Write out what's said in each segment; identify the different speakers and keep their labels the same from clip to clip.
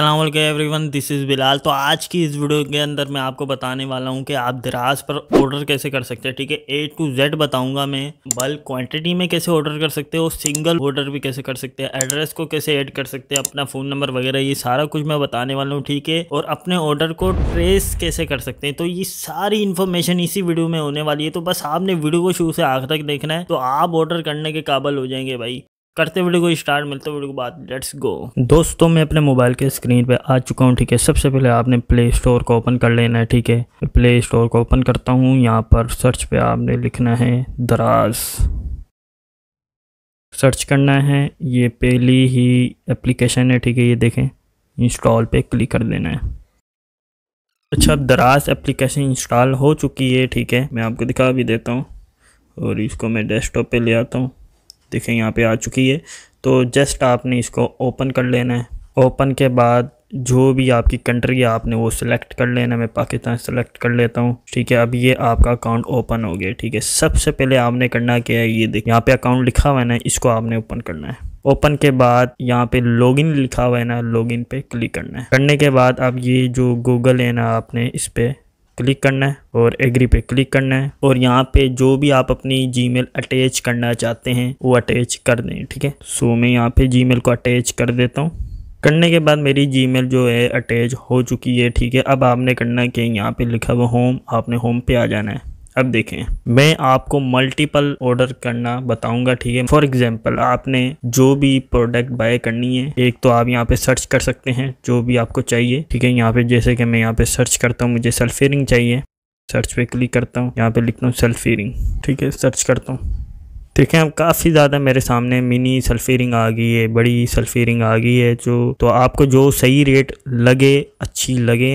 Speaker 1: every everyone this is Bilal तो आज की इस वीडियो के अंदर मैं आपको बताने वाला हूँ कि आप दराज पर ऑर्डर कैसे कर सकते हैं ठीक है ए टू जेड बताऊंगा मैं बल्क क्वांटिटी में कैसे ऑर्डर कर सकते हो सिंगल ऑर्डर भी कैसे कर सकते हैं एड्रेस को कैसे ऐड कर सकते हैं अपना फ़ोन नंबर वगैरह ये सारा कुछ मैं बताने वाला हूँ ठीक है और अपने ऑर्डर को ट्रेस कैसे कर सकते हैं तो ये सारी इन्फॉर्मेशन इसी वीडियो में होने वाली है तो बस आपने वीडियो को शुरू से आखिर तक देखना है तो आप ऑर्डर करने के काबल हो जाएंगे भाई करते वीडियो को स्टार्ट मिलते वीडियो को बाद लेट्स गो दोस्तों मैं अपने मोबाइल के स्क्रीन पे आ चुका हूँ ठीक है सबसे पहले आपने प्ले स्टोर को ओपन कर लेना है ठीक है प्ले स्टोर को ओपन करता हूँ यहाँ पर सर्च पे आपने लिखना है दराज सर्च करना है ये पहली ही एप्लीकेशन है ठीक है ये देखें इंस्टॉल पर क्लिक कर देना है अच्छा अब दराज एप्लीकेशन इंस्टॉल हो चुकी है ठीक है मैं आपको दिखा भी देता हूँ और इसको मैं डेस्कटॉप पे ले आता हूँ देखें यहाँ पे आ चुकी है तो जस्ट आपने इसको ओपन कर लेना है ओपन के बाद जो भी आपकी कंट्री है आपने वो सिलेक्ट कर लेना मैं पाकिस्तान सेलेक्ट कर लेता हूँ ठीक है अब ये आपका अकाउंट ओपन हो गया ठीक है सबसे पहले आपने करना क्या है ये देख यहाँ पे अकाउंट लिखा हुआ है ना इसको आपने ओपन करना है ओपन के बाद यहाँ पे लॉगिन लिखा हुआ है ना लॉगिन पे क्लिक करना है करने के बाद अब ये जो गूगल है ना आपने इस पर क्लिक करना है और एग्री पे क्लिक करना है और यहाँ पे जो भी आप अपनी जीमेल अटैच करना चाहते हैं वो अटैच कर दें ठीक है सो मैं यहाँ पे जीमेल को अटैच कर देता हूँ करने के बाद मेरी जीमेल जो है अटैच हो चुकी है ठीक है अब आपने करना है कि यहाँ पे लिखा हुआ होम आपने होम पे आ जाना है अब देखें मैं आपको मल्टीपल ऑर्डर करना बताऊंगा ठीक है फॉर एग्जाम्पल आपने जो भी प्रोडक्ट बाय करनी है एक तो आप यहाँ पे सर्च कर सकते हैं जो भी आपको चाहिए ठीक है यहाँ पे जैसे कि मैं यहाँ पे सर्च करता हूँ मुझे सल्फेरिंग चाहिए सर्च पे क्लिक करता हूँ यहाँ पे लिखता हूँ सल्फेरिंग ठीक है सर्च करता हूँ देखें अब काफ़ी ज़्यादा मेरे सामने मिनी सल्फेरिंग आ गई है बड़ी सल्फेरिंग आ गई है जो तो आपको जो सही रेट लगे अच्छी लगे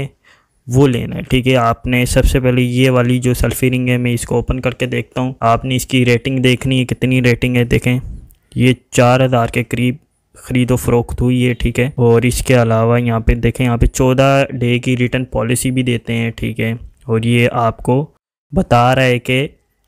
Speaker 1: वो लेना है ठीक है आपने सबसे पहले ये वाली जो सेल्फी रिंग है मैं इसको ओपन करके देखता हूँ आपने इसकी रेटिंग देखनी है कितनी रेटिंग है देखें ये चार हज़ार के करीब ख़रीदो फरोख्त हुई है ठीक है और इसके अलावा यहाँ पे देखें यहाँ पे चौदह डे की रिटर्न पॉलिसी भी देते हैं ठीक है और ये आपको बता रहा है कि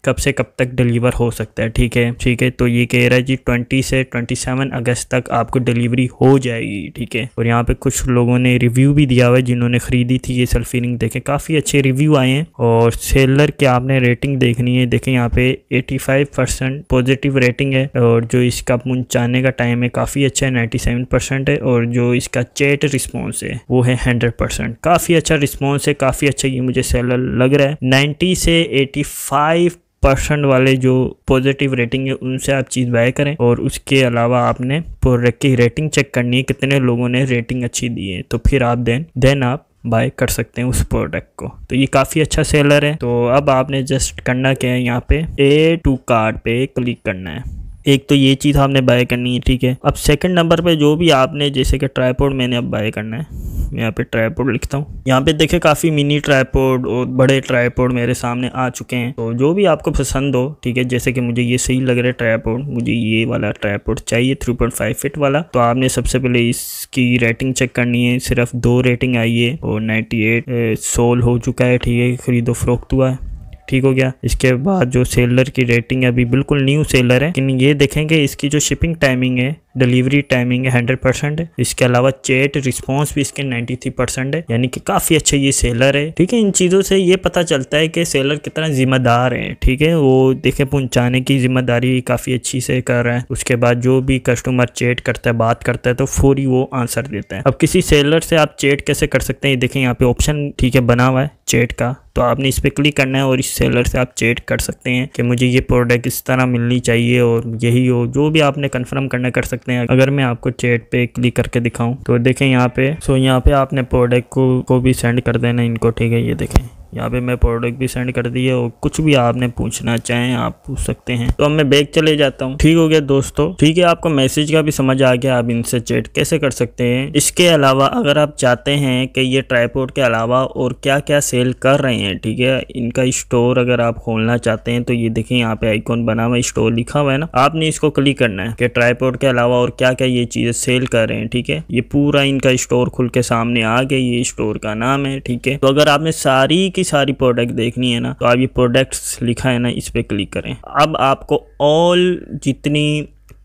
Speaker 1: कब से कब तक डिलीवर हो सकता है ठीक है ठीक है तो ये कह रहा है जी ट्वेंटी से ट्वेंटी सेवन अगस्त तक आपको डिलीवरी हो जाएगी ठीक है और यहाँ पे कुछ लोगों ने रिव्यू भी दिया हुआ है जिन्होंने खरीदी थी ये सेल्फी रिंग देखें काफ़ी अच्छे रिव्यू आए हैं और सेलर की आपने रेटिंग देखनी है देखें यहाँ पे eighty five percent positive rating है और जो इसका पहुँचाने का टाइम है काफ़ी अच्छा है नाइन्टी सेवन परसेंट है और जो इसका चैट रिस्पॉन्स है वो है हंड्रेड परसेंट काफ़ी अच्छा रिस्पॉन्स है काफ़ी अच्छा ये मुझे सेलर लग रहा है नाइन्टी से एटी फाइव परसेंट वाले जो पॉजिटिव रेटिंग है उनसे आप चीज़ बाय करें और उसके अलावा आपने प्रोडक्ट की रेटिंग चेक करनी है कितने लोगों ने रेटिंग अच्छी दी है तो फिर आप देन देन आप बाय कर सकते हैं उस प्रोडक्ट को तो ये काफ़ी अच्छा सेलर है तो अब आपने जस्ट करना क्या है यहाँ पे ए टू कार्ड पे क्लिक करना है एक तो ये चीज़ आपने बाय करनी है ठीक है अब सेकंड नंबर पे जो भी आपने जैसे कि ट्राईपोर्ड मैंने अब बाय करना है मैं यहाँ पे ट्राईपोर्ड लिखता हूँ यहाँ पे देखे काफ़ी मिनी ट्राईपोर्ड और बड़े ट्राईपोर्ड मेरे सामने आ चुके हैं तो जो भी आपको पसंद हो ठीक है जैसे कि मुझे ये सही लग रहा है ट्राईपोर्ड मुझे ये वाला ट्राईपोर्ड चाहिए थ्री पॉइंट फाइव फिट वाला तो आपने सबसे पहले इसकी रेटिंग चेक करनी है सिर्फ दो रेटिंग आई है और नाइन्टी एट सोल हो चुका है ठीक है खरीदो फरोख्त हुआ है ठीक हो गया इसके बाद जो सेलर की रेटिंग है अभी बिल्कुल न्यू सेलर है लेकिन ये देखेंगे इसकी जो शिपिंग टाइमिंग है डिलीवरी टाइमिंग है हंड्रेड परसेंट है इसके अलावा चेट रिस्पांस भी इसके नाइन्टी थ्री परसेंट है यानी कि काफ़ी अच्छा ये सेलर है ठीक है इन चीज़ों से ये पता चलता है कि सेलर कितना जिम्मेदार है ठीक है वो देखे पहुंचाने की जिम्मेदारी काफ़ी अच्छी से कर रहे हैं उसके बाद जो भी कस्टमर चेट करता है बात करता है तो फोरी वो आंसर देता है अब किसी सेलर से आप चेट कैसे कर सकते हैं ये देखें यहाँ पे ऑप्शन ठीक है बना हुआ है चेट का तो आपने इस पर क्लिक करना है और इस सेलर से आप चेट कर सकते हैं कि मुझे ये प्रोडक्ट इस तरह मिलनी चाहिए और यही हो जो भी आपने कन्फर्म करना कर सकते सकते हैं अगर मैं आपको चैट पे क्लिक करके दिखाऊं तो देखें यहाँ पे सो यहाँ पे आपने प्रोडक्ट को को भी सेंड कर देना इनको ठीक है ये देखें यहाँ पे मैं प्रोडक्ट भी सेंड कर दिया और कुछ भी आपने पूछना चाहें आप पूछ सकते हैं तो अब मैं बैग चले जाता हूँ ठीक हो गया दोस्तों ठीक है आपको मैसेज का भी समझ आ गया आप इनसे चैट कैसे कर सकते हैं इसके अलावा अगर आप चाहते हैं कि ये ट्राईपोर्ट के अलावा और क्या क्या सेल कर रहे हैं ठीक है इनका स्टोर अगर आप खोलना चाहते हैं तो ये देखें यहाँ पे आईकॉन बना हुआ स्टोर लिखा हुआ है ना आपने इसको क्लिक करना है कि ट्राईपोर्ट के अलावा और क्या क्या ये चीज़ें सेल कर रहे हैं ठीक है ये पूरा इनका स्टोर खुल के सामने आ गया ये स्टोर का नाम है ठीक है तो अगर आपने सारी काफ़ी सारी प्रोडक्ट देखनी है ना तो आप ये प्रोडक्ट्स लिखा है ना इस पर क्लिक करें अब आपको ऑल जितनी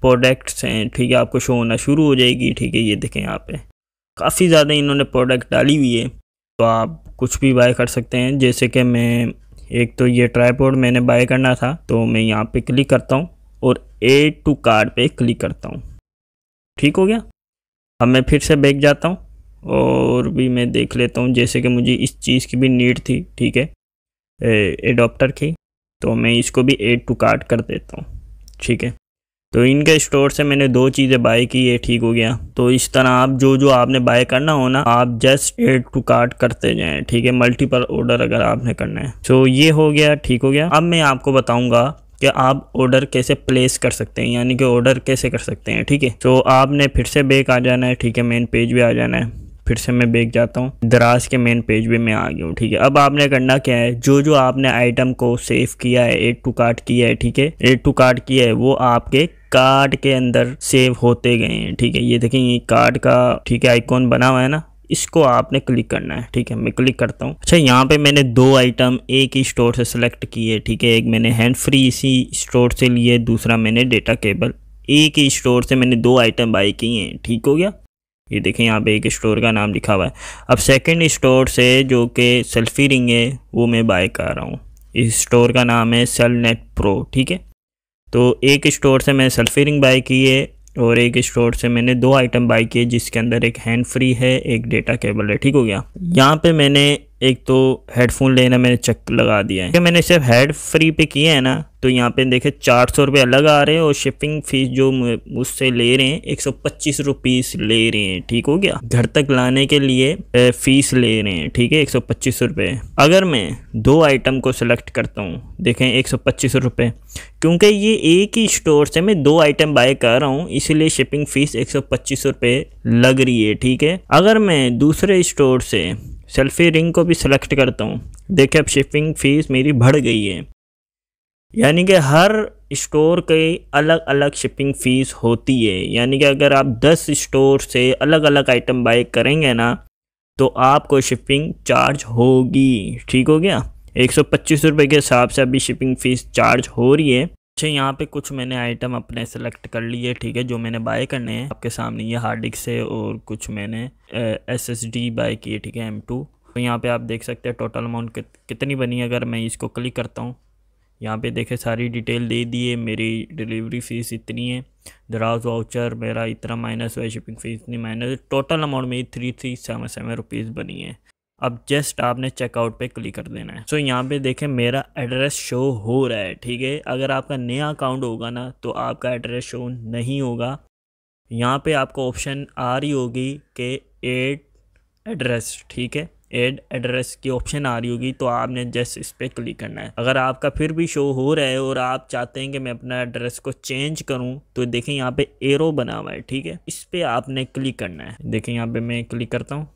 Speaker 1: प्रोडक्ट्स हैं ठीक है आपको शो होना शुरू हो जाएगी ठीक है ये देखें यहाँ पे काफ़ी ज़्यादा इन्होंने प्रोडक्ट डाली हुई है तो आप कुछ भी बाय कर सकते हैं जैसे कि मैं एक तो ये ट्राईपोर्ड मैंने बाय करना था तो मैं यहाँ पे क्लिक करता हूँ और ए टू कार्ड पे क्लिक करता हूँ ठीक हो गया अब मैं फिर से बैग जाता हूँ और भी मैं देख लेता हूँ जैसे कि मुझे इस चीज़ की भी नीड थी ठीक है एडोप्टर की तो मैं इसको भी एड टू कार्ट कर देता हूँ ठीक है तो इनके स्टोर से मैंने दो चीज़ें बाय की ये ठीक हो गया तो इस तरह आप जो जो आपने बाय करना हो ना आप जस्ट एड टू कार्ट करते जाएं ठीक है मल्टीपल ऑर्डर अगर आपने करना है तो ये हो गया ठीक हो गया अब मैं आपको बताऊंगा कि आप ऑर्डर कैसे प्लेस कर सकते हैं यानी कि ऑर्डर कैसे कर सकते हैं ठीक है तो आपने फिर से बेक आ जाना है ठीक है मेन पेज भी आ जाना है फिर से मैं बेच जाता हूँ दराज के मेन पेज पे मैं आ गया हूँ ठीक है अब आपने करना क्या है जो जो आपने आइटम को सेव किया है एड टू कार्ट किया है ठीक है एड टू कार्ट किया है वो आपके कार्ड के अंदर सेव होते गए हैं ठीक है ये देखें ये कार्ड का ठीक है आइकॉन बना हुआ है ना इसको आपने क्लिक करना है ठीक है मैं क्लिक करता हूँ अच्छा यहाँ पे मैंने दो आइटम एक ही स्टोर से सिलेक्ट किए ठीक है एक मैंने हैंड फ्री इसी स्टोर से लिए दूसरा मैंने डेटा केबल एक ही स्टोर से मैंने दो आइटम बाई किए हैं ठीक हो गया ये देखें यहाँ पे एक स्टोर का नाम लिखा हुआ है अब सेकंड स्टोर से जो कि सेल्फी रिंग है वो मैं बाय कर रहा हूँ इस स्टोर का नाम है सेल नेट प्रो ठीक है तो एक स्टोर से मैंने सेल्फी रिंग बाई की है और एक स्टोर से मैंने दो आइटम बाई किए जिसके अंदर एक हैंड फ्री है एक डेटा केबल है ठीक हो गया यहाँ पे मैंने एक तो हेडफोन लेना मैंने चेक लगा दिया है मैंने सिर्फ हेड फ्री पे किए हैं ना तो यहाँ पे देखे चार सौ रुपये अलग आ रहे हैं और शिपिंग फीस जो मुझसे ले रहे हैं एक सौ पच्चीस रुपीस ले रहे हैं ठीक हो गया घर तक लाने के लिए फीस ले रहे हैं ठीक है एक सौ पच्चीस रुपये अगर मैं दो आइटम को सिलेक्ट करता हूँ देखें एक सौ पच्चीस रुपये क्योंकि ये एक ही स्टोर से मैं दो आइटम बाय कर रहा हूँ इसीलिए शिपिंग फीस एक सौ पच्चीस रुपये लग रही है ठीक है अगर मैं दूसरे स्टोर से सेल्फी रिंग को भी सिलेक्ट करता हूँ देखिए अब शिपिंग फ़ीस मेरी बढ़ गई है यानी कि हर स्टोर के अलग अलग शिपिंग फ़ीस होती है यानी कि अगर आप 10 स्टोर से अलग अलग आइटम बाई करेंगे ना तो आपको शिपिंग चार्ज होगी ठीक हो गया एक सौ पच्चीस रुपये के हिसाब से अभी शिपिंग फ़ीस चार्ज हो रही है अच्छा यहाँ पे कुछ मैंने आइटम अपने सेलेक्ट कर लिए ठीक है जो मैंने बाय करने हैं आपके सामने ये हार्ड डिस्क है और कुछ मैंने एस एस डी बाय किए ठीक है एम टू तो यहाँ पे आप देख सकते हैं टोटल अमाउंट कित, कितनी बनी अगर मैं इसको क्लिक करता हूँ यहाँ पे देखे सारी डिटेल दे दिए मेरी डिलीवरी फ़ीस इतनी है दराज वाउचर मेरा इतना माइनस हुआ शिपिंग फ़ीस इतनी माइनस टोटल अमाउंट मेरी three three seven seven rupees बनी है अब जस्ट आपने चेकआउट पे क्लिक कर देना है सो so, यहाँ पे देखें मेरा एड्रेस शो हो रहा है ठीक है अगर आपका नया अकाउंट होगा ना तो आपका एड्रेस शो नहीं होगा यहाँ पे आपको ऑप्शन आ रही होगी कि एड एड्रेस ठीक है एड एड्रेस की ऑप्शन आ रही होगी तो आपने जस्ट इस पर क्लिक करना है अगर आपका फिर भी शो हो रहा है और आप चाहते हैं कि मैं अपना एड्रेस को चेंज करूं तो देखें यहाँ पे एरो बना हुआ है ठीक है इस पर आपने क्लिक करना है देखें यहाँ पे मैं क्लिक करता हूँ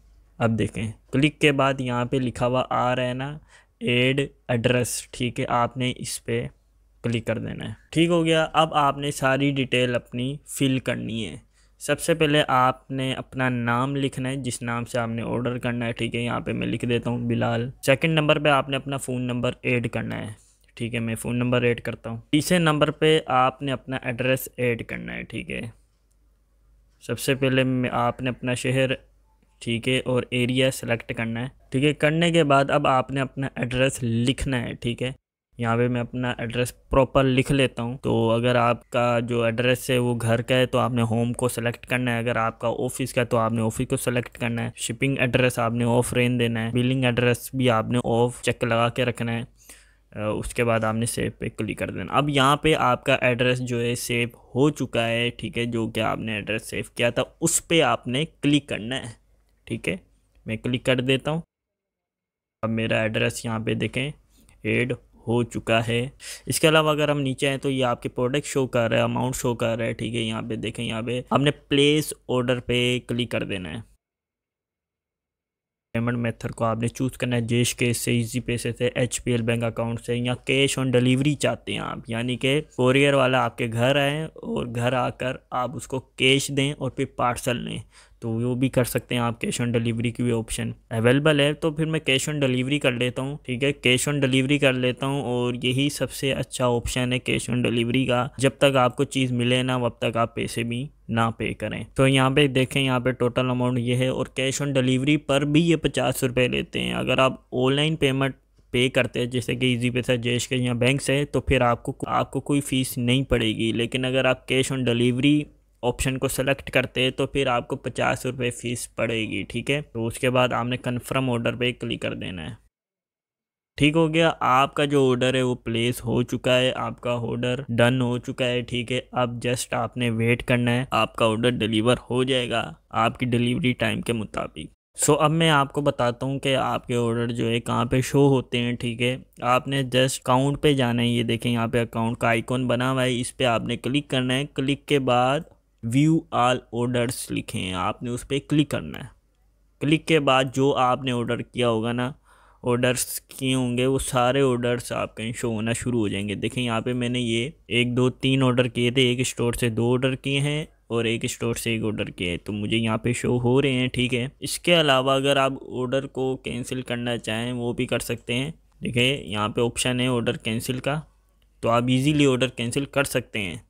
Speaker 1: अब देखें क्लिक के बाद यहाँ पे लिखा हुआ आ रहा है ना एड एड्रेस ठीक है आपने इस पर क्लिक कर देना है ठीक हो गया अब आपने सारी डिटेल अपनी फिल करनी है सबसे पहले आपने अपना नाम लिखना है जिस नाम से आपने ऑर्डर करना है ठीक है यहाँ पे मैं लिख देता हूँ बिलाल सेकंड नंबर पे आपने अपना फ़ोन नंबर ऐड करना है ठीक है मैं फ़ोन नंबर ऐड करता हूँ तीसरे नंबर पे आपने अपना एड्रेस ऐड करना है ठीक है सबसे पहले आपने अपना शहर ठीक है और एरिया सेलेक्ट करना है ठीक है करने के बाद अब आपने अपना एड्रेस लिखना है ठीक है यहाँ पे मैं अपना एड्रेस प्रॉपर लिख लेता हूँ तो अगर आपका जो एड्रेस है वो घर का है तो आपने होम को सेलेक्ट करना है अगर आपका ऑफिस का है तो आपने ऑफिस को सेलेक्ट करना है शिपिंग एड्रेस आपने ऑफ रेन देना है बिलिंग एड्रेस भी आपने ऑफ चेक लगा के रखना है उसके बाद आपने सेव पे क्लिक कर देना अब यहाँ पे आपका एड्रेस जो है सेव हो चुका है ठीक है जो कि आपने एड्रेस सेव किया था उस पर आपने क्लिक करना है ठीक है मैं क्लिक कर देता हूँ अब मेरा एड्रेस यहाँ पे देखें एड हो चुका है इसके अलावा अगर हम नीचे आए तो ये आपके प्रोडक्ट शो कर रहा है अमाउंट शो कर रहा है ठीक है यहाँ पे देखें यहाँ पे हमने प्लेस ऑर्डर पे क्लिक कर देना है पेमेंट मेथड को आपने चूज़ करना है जेश के से इजी पैसे से H P L bank account से या कैश ऑन डिलीवरी चाहते हैं आप यानी कि कोरियर वाला आपके घर आए और घर आकर आप उसको कैश दें और फिर पार्सल लें तो वो भी कर सकते हैं आप कैश ऑन डिलीवरी की भी ऑप्शन अवेलेबल है तो फिर मैं कैश ऑन डिलीवरी कर लेता हूँ ठीक है कैश ऑन डिलीवरी कर लेता हूँ और यही सबसे अच्छा ऑप्शन है कैश ऑन डिलीवरी का जब तक आपको चीज़ मिले ना वब तक आप पैसे भी ना पे करें तो यहाँ पे देखें यहाँ पे टोटल अमाउंट ये है और कैश ऑन डिलीवरी पर भी ये पचास रुपये लेते हैं अगर आप ऑनलाइन पेमेंट पे करते हैं जैसे कि इजी पैसा जैश के यहाँ बैंक से तो फिर आपको आपको कोई फ़ीस नहीं पड़ेगी लेकिन अगर आप कैश ऑन डिलीवरी ऑप्शन को सेलेक्ट करते हैं तो फिर आपको पचास रुपये फ़ीस पड़ेगी ठीक है तो उसके बाद आपने कन्फर्म ऑर्डर पे क्लिक कर देना है ठीक हो गया आपका जो ऑर्डर है वो प्लेस हो चुका है आपका ऑर्डर डन हो चुका है ठीक है अब जस्ट आपने वेट करना है आपका ऑर्डर डिलीवर हो जाएगा आपकी डिलीवरी टाइम के मुताबिक सो so, अब मैं आपको बताता हूँ कि आपके ऑर्डर जो है कहाँ पे शो होते हैं ठीक है आपने जस्ट काउंट पे जाना है ये देखें यहाँ पे अकाउंट का आइकॉन बना हुआ है इस पर आपने क्लिक करना है क्लिक के बाद व्यू आल ऑर्डर्स लिखे हैं आपने उस पर क्लिक करना है क्लिक के बाद जो आपने ऑर्डर किया होगा ना ऑर्डर्स किए होंगे वो सारे ऑर्डर्स आपके शो होना शुरू हो जाएंगे देखें यहाँ पे मैंने ये एक दो तीन ऑर्डर किए थे एक स्टोर से दो ऑर्डर किए हैं और एक स्टोर से एक ऑर्डर किए तो मुझे यहाँ पे शो हो रहे हैं ठीक है इसके अलावा अगर आप ऑर्डर को कैंसिल करना चाहें वो भी कर सकते हैं देखिए यहाँ पे ऑप्शन है ऑर्डर कैंसिल का तो आप इजीली ऑर्डर कैंसिल कर सकते हैं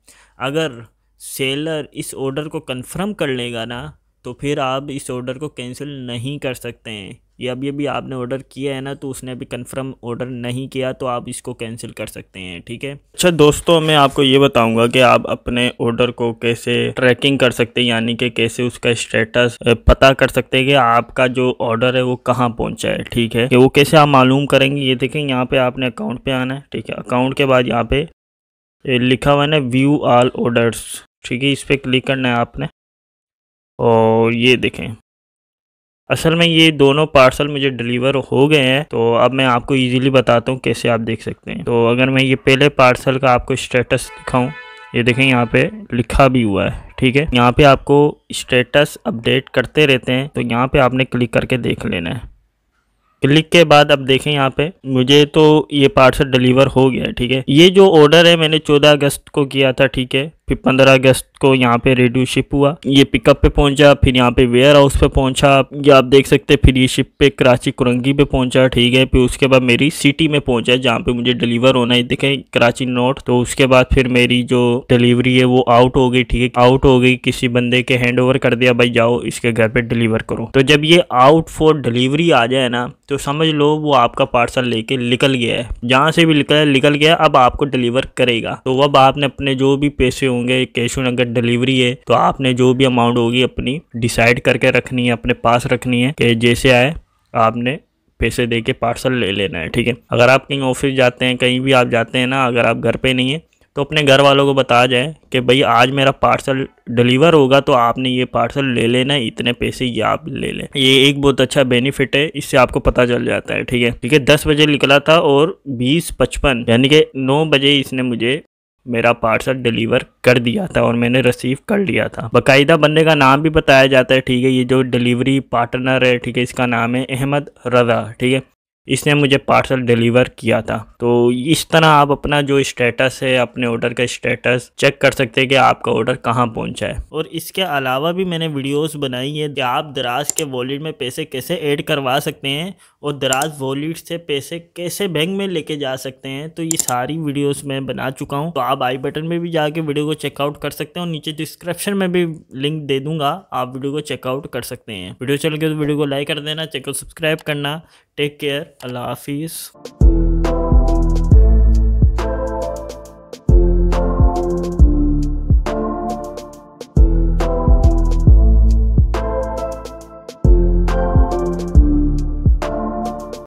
Speaker 1: अगर सेलर इस ऑर्डर को कंफर्म कर लेगा ना तो फिर आप इस ऑर्डर को कैंसिल नहीं कर सकते हैं ये अभी अभी आपने ऑर्डर किया है ना तो उसने अभी कंफर्म ऑर्डर नहीं किया तो आप इसको कैंसिल कर सकते हैं ठीक है अच्छा दोस्तों मैं आपको ये बताऊंगा कि आप अपने ऑर्डर को कैसे ट्रैकिंग कर सकते हैं यानी कि कैसे उसका स्टेटस पता कर सकते हैं कि आपका जो ऑर्डर है वो कहाँ पहुँचा है ठीक है कि वो कैसे आप मालूम करेंगे ये देखें यहाँ पे आपने अकाउंट पे आना है ठीक है अकाउंट के बाद यहाँ पे लिखा हुआ है ना व्यू आल ऑर्डर्स ठीक है इस पर क्लिक करना है आपने और ये देखें असल में ये दोनों पार्सल मुझे डिलीवर हो गए हैं तो अब मैं आपको इजीली बताता हूँ कैसे आप देख सकते हैं तो अगर मैं ये पहले पार्सल का आपको स्टेटस दिखाऊं ये देखें यहाँ पे लिखा भी हुआ है ठीक है यहाँ पे आपको स्टेटस अपडेट करते रहते हैं तो यहाँ पे आपने क्लिक करके देख लेना है क्लिक के बाद अब देखें यहाँ पे मुझे तो ये पार्सल डिलीवर हो गया है ठीक है ये जो ऑर्डर है मैंने 14 अगस्त को किया था ठीक है फिर 15 अगस्त को यहाँ पे रेडियो शिप हुआ ये पिकअप पे पहुंचा फिर यहाँ पे वेयर हाउस पे पहुंचा ये आप देख सकते हैं फिर ये शिप पे कराची कुरंगी पे पहुंचा ठीक है फिर उसके बाद मेरी सिटी में पहुंचा जहाँ पे मुझे डिलीवर होना है देखें कराची नॉर्थ तो उसके बाद फिर मेरी जो डिलीवरी है वो आउट हो गई ठीक है आउट हो गई किसी बंदे के हैंड ओवर कर दिया भाई जाओ इसके घर पे डिलीवर करो तो जब ये आउट फॉर डिलीवरी आ जाए ना तो तो समझ लो वो आपका पार्सल लेके निकल गया है जहाँ से भी निकल निकल गया अब आपको डिलीवर करेगा तो अब आपने अपने जो भी पैसे होंगे कैश ऑन अगर डिलीवरी है तो आपने जो भी अमाउंट होगी अपनी डिसाइड करके रखनी है अपने पास रखनी है कि जैसे आए आपने पैसे दे के पार्सल ले लेना है ठीक है अगर आप कहीं ऑफिस जाते हैं कहीं भी आप जाते हैं ना अगर आप घर पे नहीं है तो अपने घर वालों को बताया जाए कि भाई आज मेरा पार्सल डिलीवर होगा तो आपने ये पार्सल ले लेना इतने पैसे ये आप ले लें ये एक बहुत अच्छा बेनिफिट है इससे आपको पता चल जाता है ठीक है ठीक है दस बजे निकला था और बीस पचपन यानी कि नौ बजे इसने मुझे मेरा पार्सल डिलीवर कर दिया था और मैंने रिसीव कर लिया था बाकायदा बंदे का नाम भी बताया जाता है ठीक है ये जो डिलीवरी पार्टनर है ठीक है इसका नाम है अहमद रज़ा ठीक है इसने मुझे पार्सल डिलीवर किया था तो इस तरह आप अपना जो स्टेटस है अपने ऑर्डर का स्टेटस चेक कर सकते हैं कि आपका ऑर्डर कहाँ पहुँचा है और इसके अलावा भी मैंने वीडियोस बनाई है कि आप दराज के वॉलेट में पैसे कैसे ऐड करवा सकते हैं और दराज वॉलेट से पैसे कैसे बैंक में लेके जा सकते हैं तो ये सारी वीडियोस मैं बना चुका हूँ तो आप आई बटन में भी जाके वीडियो को चेकआउट कर सकते हैं और नीचे डिस्क्रिप्शन में भी लिंक दे दूंगा आप वीडियो को चेकआउट कर सकते हैं वीडियो चल गए तो वीडियो को लाइक कर देना चैनल सब्सक्राइब करना टेक केयर अल्लाह हाफिज़